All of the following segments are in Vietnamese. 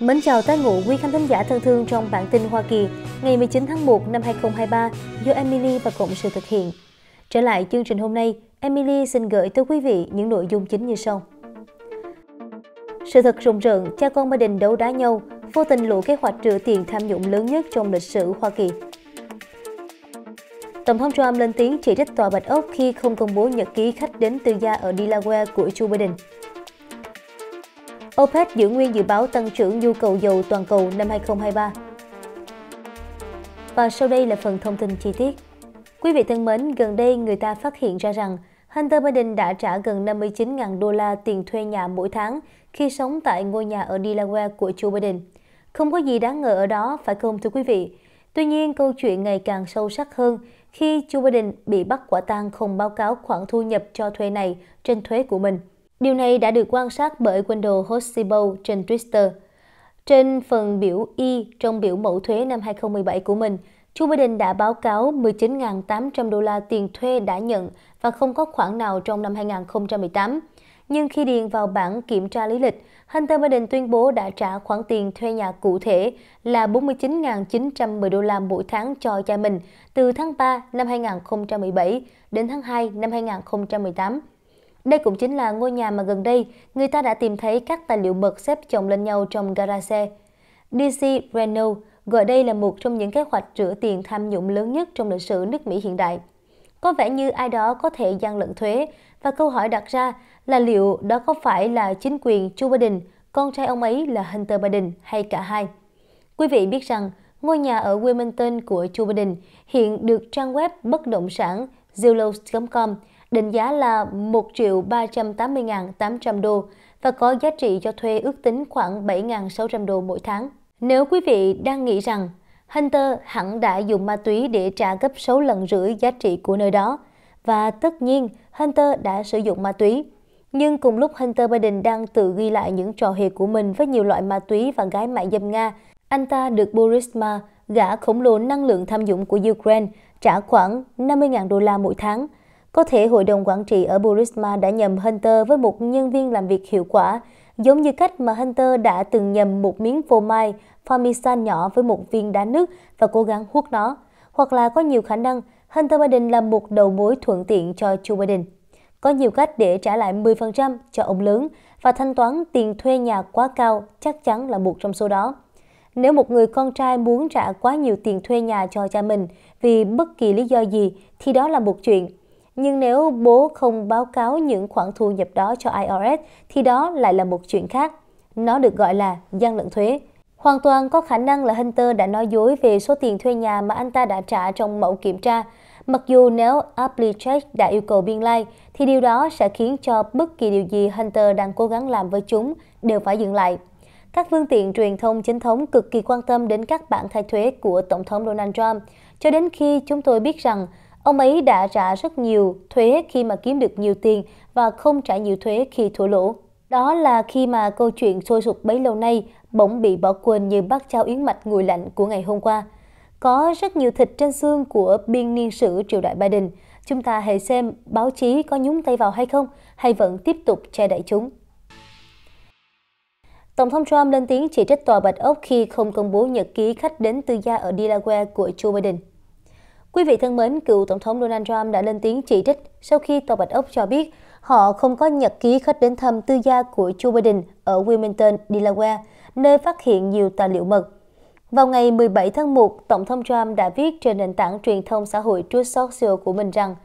Mến chào tái ngộ quý khán thính giả thân thương trong bản tin Hoa Kỳ ngày 19 tháng 1 năm 2023 do Emily và Cộng sự thực hiện. Trở lại chương trình hôm nay, Emily xin gửi tới quý vị những nội dung chính như sau. Sự thật rùng rợn, cha con Biden đấu đá nhau, vô tình lộ kế hoạch rửa tiền tham nhũng lớn nhất trong lịch sử Hoa Kỳ. Tổng thống Trump lên tiếng chỉ trích tòa Bạch Ốc khi không công bố nhật ký khách đến từ gia ở Delaware của Joe Biden. OPEC giữ nguyên dự báo tăng trưởng nhu cầu dầu toàn cầu năm 2023. Và sau đây là phần thông tin chi tiết. Quý vị thân mến, gần đây người ta phát hiện ra rằng Hunter Biden đã trả gần 59.000 đô la tiền thuê nhà mỗi tháng khi sống tại ngôi nhà ở Delaware của Joe Biden. Không có gì đáng ngờ ở đó, phải không thưa quý vị? Tuy nhiên, câu chuyện ngày càng sâu sắc hơn khi Joe Biden bị bắt quả tang không báo cáo khoản thu nhập cho thuê này trên thuế của mình. Điều này đã được quan sát bởi Wendell Hoshibo trên Twitter. Trên phần biểu Y trong biểu mẫu thuế năm 2017 của mình, Joe Biden đã báo cáo 19.800 đô la tiền thuê đã nhận và không có khoản nào trong năm 2018. Nhưng khi điền vào bảng kiểm tra lý lịch, Hunter Biden tuyên bố đã trả khoản tiền thuê nhà cụ thể là 49.910 đô la mỗi tháng cho cha mình từ tháng 3 năm 2017 đến tháng 2 năm 2018 đây cũng chính là ngôi nhà mà gần đây người ta đã tìm thấy các tài liệu mật xếp chồng lên nhau trong gara xe. DC Renault gọi đây là một trong những kế hoạch rửa tiền tham nhũng lớn nhất trong lịch sử nước Mỹ hiện đại. Có vẻ như ai đó có thể gian lận thuế và câu hỏi đặt ra là liệu đó có phải là chính quyền Joe Biden, con trai ông ấy là Hunter Biden hay cả hai? Quý vị biết rằng ngôi nhà ở Wilmington của Joe Biden hiện được trang web bất động sản Zillow.com định giá là 1 triệu 380.800 đô và có giá trị cho thuê ước tính khoảng 7.600 đô mỗi tháng. Nếu quý vị đang nghĩ rằng Hunter hẳn đã dùng ma túy để trả gấp 6 lần rưỡi giá trị của nơi đó, và tất nhiên Hunter đã sử dụng ma túy. Nhưng cùng lúc Hunter Biden đang tự ghi lại những trò hề của mình với nhiều loại ma túy và gái mại dâm Nga, anh ta được Burisma, gã khổng lồ năng lượng tham dụng của Ukraine, trả khoảng 50.000 đô la mỗi tháng – có thể hội đồng quản trị ở Burisma đã nhầm Hunter với một nhân viên làm việc hiệu quả, giống như cách mà Hunter đã từng nhầm một miếng phô mai parmesan nhỏ với một viên đá nước và cố gắng hút nó. Hoặc là có nhiều khả năng Hunter Biden là một đầu mối thuận tiện cho Joe Biden. Có nhiều cách để trả lại 10% cho ông lớn và thanh toán tiền thuê nhà quá cao chắc chắn là một trong số đó. Nếu một người con trai muốn trả quá nhiều tiền thuê nhà cho cha mình vì bất kỳ lý do gì thì đó là một chuyện nhưng nếu bố không báo cáo những khoản thu nhập đó cho IRS thì đó lại là một chuyện khác. Nó được gọi là gian lận thuế. Hoàn toàn có khả năng là Hunter đã nói dối về số tiền thuê nhà mà anh ta đã trả trong mẫu kiểm tra. Mặc dù nếu Applejack đã yêu cầu biên lai, thì điều đó sẽ khiến cho bất kỳ điều gì Hunter đang cố gắng làm với chúng đều phải dừng lại. Các phương tiện truyền thông chính thống cực kỳ quan tâm đến các bản thay thuế của Tổng thống Donald Trump, cho đến khi chúng tôi biết rằng Ông ấy đã trả rất nhiều thuế khi mà kiếm được nhiều tiền và không trả nhiều thuế khi thua lỗ. Đó là khi mà câu chuyện sôi sục bấy lâu nay bỗng bị bỏ quên như bát cháo yến mạch nguội lạnh của ngày hôm qua. Có rất nhiều thịt trên xương của biên niên sử triều đại Biden. Chúng ta hãy xem báo chí có nhúng tay vào hay không, hay vẫn tiếp tục che đậy chúng. Tổng thống Trump lên tiếng chỉ trích tòa Bạch Ốc khi không công bố nhật ký khách đến tư gia ở Delaware của Joe Biden. Quý vị thân mến, cựu Tổng thống Donald Trump đã lên tiếng chỉ trích sau khi Tòa Bạch Ốc cho biết họ không có nhật ký khách đến thăm tư gia của Joe Biden ở Wilmington, Delaware, nơi phát hiện nhiều tài liệu mật. Vào ngày 17 tháng 1, Tổng thống Trump đã viết trên nền tảng truyền thông xã hội Truth Social của mình rằng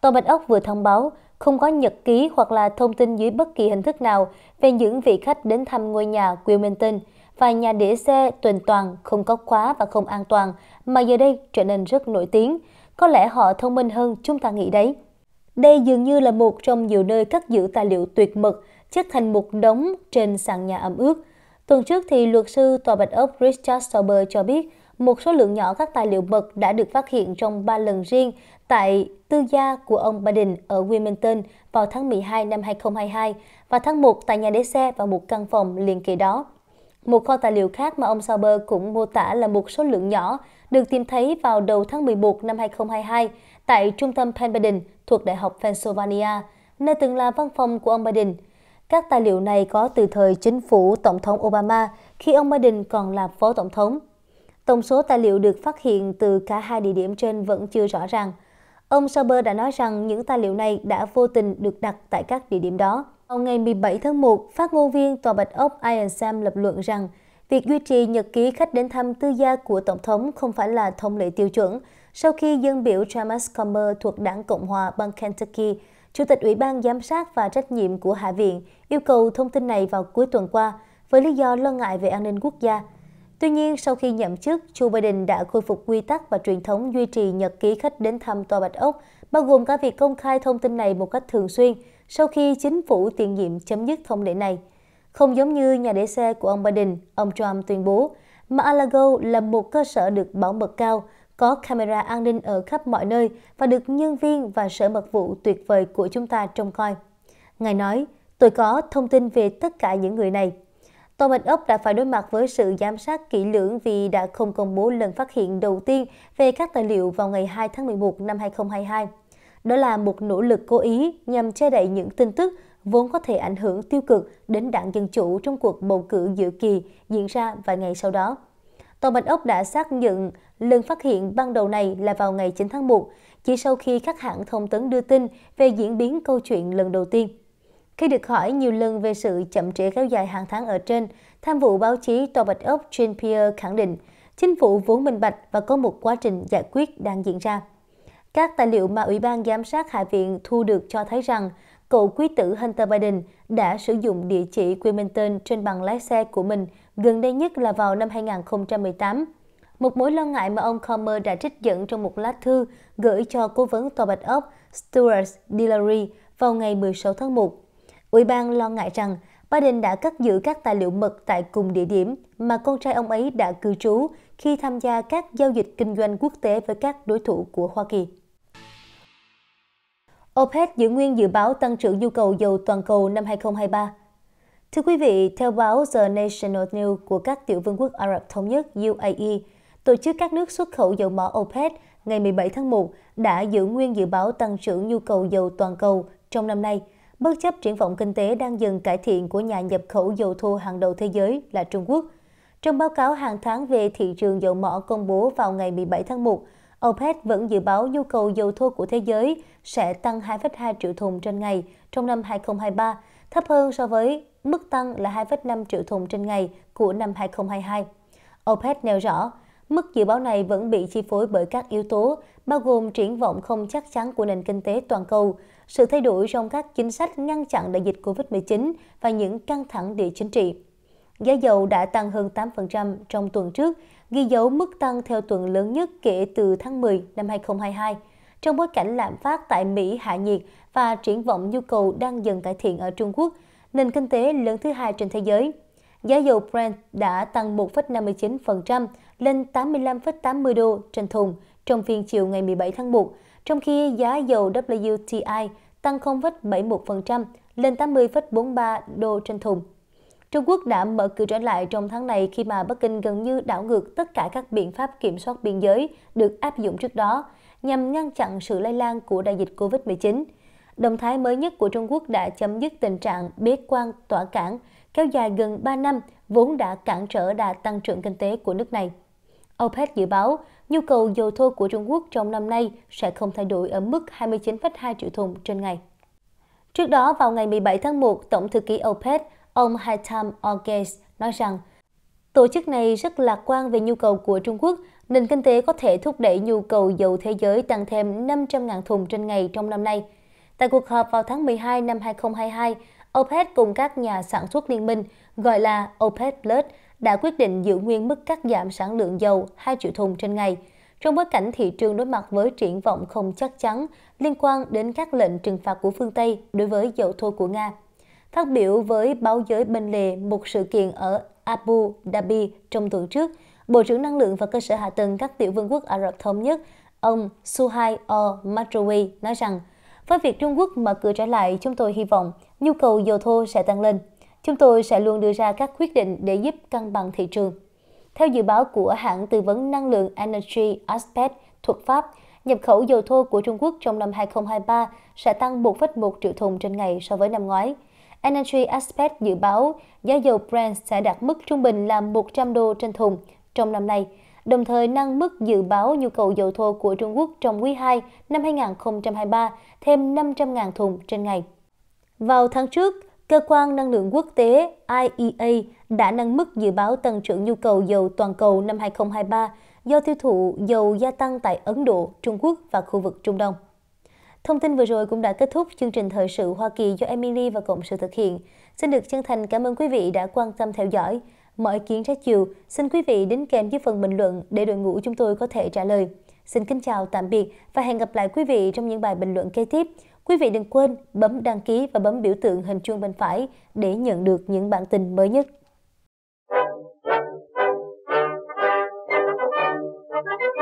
Tòa Bạch Ốc vừa thông báo không có nhật ký hoặc là thông tin dưới bất kỳ hình thức nào về những vị khách đến thăm ngôi nhà Wilmington – và nhà đĩa xe tuần toàn, không có khóa và không an toàn mà giờ đây trở nên rất nổi tiếng. Có lẽ họ thông minh hơn chúng ta nghĩ đấy. Đây dường như là một trong nhiều nơi cất giữ tài liệu tuyệt mật, chất thành một đống trên sàn nhà ẩm ướt. Tuần trước thì luật sư Tòa Bạch Ốc Richard Sauber cho biết một số lượng nhỏ các tài liệu mật đã được phát hiện trong 3 lần riêng tại tư gia của ông Biden ở Wilmington vào tháng 12 năm 2022 và tháng 1 tại nhà đế xe và một căn phòng liền kề đó. Một kho tài liệu khác mà ông Sauber cũng mô tả là một số lượng nhỏ được tìm thấy vào đầu tháng 11 năm 2022 tại trung tâm Penn Biden thuộc Đại học Pennsylvania, nơi từng là văn phòng của ông Biden. Các tài liệu này có từ thời chính phủ Tổng thống Obama khi ông Biden còn là Phó Tổng thống. Tổng số tài liệu được phát hiện từ cả hai địa điểm trên vẫn chưa rõ ràng. Ông Sauber đã nói rằng những tài liệu này đã vô tình được đặt tại các địa điểm đó. Vào ngày 17 tháng 1, phát ngôn viên Tòa Bạch Ốc Ian lập luận rằng việc duy trì nhật ký khách đến thăm tư gia của Tổng thống không phải là thông lệ tiêu chuẩn. Sau khi dân biểu Thomas Comer thuộc đảng Cộng hòa bang Kentucky, Chủ tịch Ủy ban Giám sát và Trách nhiệm của Hạ viện yêu cầu thông tin này vào cuối tuần qua với lý do lo ngại về an ninh quốc gia. Tuy nhiên, sau khi nhậm chức, Joe Biden đã khôi phục quy tắc và truyền thống duy trì nhật ký khách đến thăm Tòa Bạch Ốc, bao gồm cả việc công khai thông tin này một cách thường xuyên – sau khi chính phủ tiền nhiệm chấm dứt thông lệ này. Không giống như nhà đế xe của ông Biden, ông Trump tuyên bố, Mar-a-Lago là một cơ sở được bảo mật cao, có camera an ninh ở khắp mọi nơi và được nhân viên và sở mật vụ tuyệt vời của chúng ta trông coi. Ngài nói, tôi có thông tin về tất cả những người này. Tòa Bạch Ốc đã phải đối mặt với sự giám sát kỹ lưỡng vì đã không công bố lần phát hiện đầu tiên về các tài liệu vào ngày 2 tháng 11 năm 2022. Đó là một nỗ lực cố ý nhằm che đậy những tin tức vốn có thể ảnh hưởng tiêu cực đến đảng Dân Chủ trong cuộc bầu cử dự kỳ diễn ra vài ngày sau đó. Tòa Bạch Ốc đã xác nhận lần phát hiện ban đầu này là vào ngày 9 tháng 1, chỉ sau khi các hãng thông tấn đưa tin về diễn biến câu chuyện lần đầu tiên. Khi được hỏi nhiều lần về sự chậm trễ kéo dài hàng tháng ở trên, tham vụ báo chí Tòa Bạch Ốc Jean-Pierre khẳng định chính phủ vốn minh bạch và có một quá trình giải quyết đang diễn ra. Các tài liệu mà Ủy ban Giám sát Hạ viện thu được cho thấy rằng cựu quý tử Hunter Biden đã sử dụng địa chỉ Wilmington trên bằng lái xe của mình gần đây nhất là vào năm 2018. Một mối lo ngại mà ông Comer đã trích dẫn trong một lá thư gửi cho cố vấn Tòa Bạch Ốc Stuart Dillery vào ngày 16 tháng 1. Ủy ban lo ngại rằng Biden đã cất giữ các tài liệu mật tại cùng địa điểm mà con trai ông ấy đã cư trú khi tham gia các giao dịch kinh doanh quốc tế với các đối thủ của Hoa Kỳ. OPEC giữ nguyên dự báo tăng trưởng nhu cầu dầu toàn cầu năm 2023. Thưa quý vị, theo báo The National News của các tiểu vương quốc Ả Rập Thống nhất UAE, tổ chức các nước xuất khẩu dầu mỏ OPEC ngày 17 tháng 1 đã giữ nguyên dự báo tăng trưởng nhu cầu dầu toàn cầu trong năm nay, bất chấp triển vọng kinh tế đang dần cải thiện của nhà nhập khẩu dầu thô hàng đầu thế giới là Trung Quốc. Trong báo cáo hàng tháng về thị trường dầu mỏ công bố vào ngày 17 tháng 1, OPEC vẫn dự báo nhu cầu dầu thô của thế giới sẽ tăng 2,2 triệu thùng trên ngày trong năm 2023, thấp hơn so với mức tăng là 2,5 triệu thùng trên ngày của năm 2022. OPEC nêu rõ, mức dự báo này vẫn bị chi phối bởi các yếu tố bao gồm triển vọng không chắc chắn của nền kinh tế toàn cầu, sự thay đổi trong các chính sách ngăn chặn đại dịch COVID-19 và những căng thẳng địa chính trị giá dầu đã tăng hơn 8% trong tuần trước, ghi dấu mức tăng theo tuần lớn nhất kể từ tháng 10 năm 2022, trong bối cảnh lạm phát tại Mỹ hạ nhiệt và triển vọng nhu cầu đang dần cải thiện ở Trung Quốc, nền kinh tế lớn thứ hai trên thế giới. Giá dầu Brent đã tăng 1,59% lên 85,80 đô trên thùng trong phiên chiều ngày 17 tháng 1, trong khi giá dầu WTI tăng 0,71% lên 80,43 đô trên thùng Trung Quốc đã mở cửa trở lại trong tháng này khi mà Bắc Kinh gần như đảo ngược tất cả các biện pháp kiểm soát biên giới được áp dụng trước đó nhằm ngăn chặn sự lây lan của đại dịch COVID-19. Động thái mới nhất của Trung Quốc đã chấm dứt tình trạng bế quan tỏa cản kéo dài gần 3 năm vốn đã cản trở đà tăng trưởng kinh tế của nước này. OPEC dự báo nhu cầu dầu thô của Trung Quốc trong năm nay sẽ không thay đổi ở mức 29,2 triệu thùng trên ngày. Trước đó, vào ngày 17 tháng 1, Tổng thư ký OPEC Ông Haitham Orges nói rằng, tổ chức này rất lạc quan về nhu cầu của Trung Quốc, nền kinh tế có thể thúc đẩy nhu cầu dầu thế giới tăng thêm 500.000 thùng trên ngày trong năm nay. Tại cuộc họp vào tháng 12 năm 2022, OPEC cùng các nhà sản xuất liên minh, gọi là OPEC Plus, đã quyết định giữ nguyên mức cắt giảm sản lượng dầu 2 triệu thùng trên ngày. Trong bối cảnh thị trường đối mặt với triển vọng không chắc chắn liên quan đến các lệnh trừng phạt của phương Tây đối với dầu thô của Nga. Phát biểu với báo giới bên lề một sự kiện ở Abu Dhabi trong tuần trước, Bộ trưởng Năng lượng và Cơ sở Hạ tầng các tiểu vương quốc Ả Rập Thống Nhất, ông Suhail al-Marjoui nói rằng, với việc Trung Quốc mở cửa trở lại, chúng tôi hy vọng nhu cầu dầu thô sẽ tăng lên. Chúng tôi sẽ luôn đưa ra các quyết định để giúp cân bằng thị trường. Theo dự báo của hãng tư vấn năng lượng Energy Aspect thuộc Pháp, nhập khẩu dầu thô của Trung Quốc trong năm 2023 sẽ tăng 1,1 triệu thùng trên ngày so với năm ngoái. Energy Aspect dự báo giá dầu Brent sẽ đạt mức trung bình là 100 đô trên thùng trong năm nay, đồng thời nâng mức dự báo nhu cầu dầu thô của Trung Quốc trong quý 2 năm 2023 thêm 500.000 thùng trên ngày. Vào tháng trước, Cơ quan Năng lượng Quốc tế IEA đã nâng mức dự báo tăng trưởng nhu cầu dầu toàn cầu năm 2023 do tiêu thụ dầu gia tăng tại Ấn Độ, Trung Quốc và khu vực Trung Đông. Thông tin vừa rồi cũng đã kết thúc chương trình thời sự Hoa Kỳ do Emily và Cộng sự thực hiện. Xin được chân thành cảm ơn quý vị đã quan tâm theo dõi. Mọi ý kiến trái chiều, xin quý vị đến kèm dưới phần bình luận để đội ngũ chúng tôi có thể trả lời. Xin kính chào tạm biệt và hẹn gặp lại quý vị trong những bài bình luận kế tiếp. Quý vị đừng quên bấm đăng ký và bấm biểu tượng hình chuông bên phải để nhận được những bản tin mới nhất.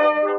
Thank you.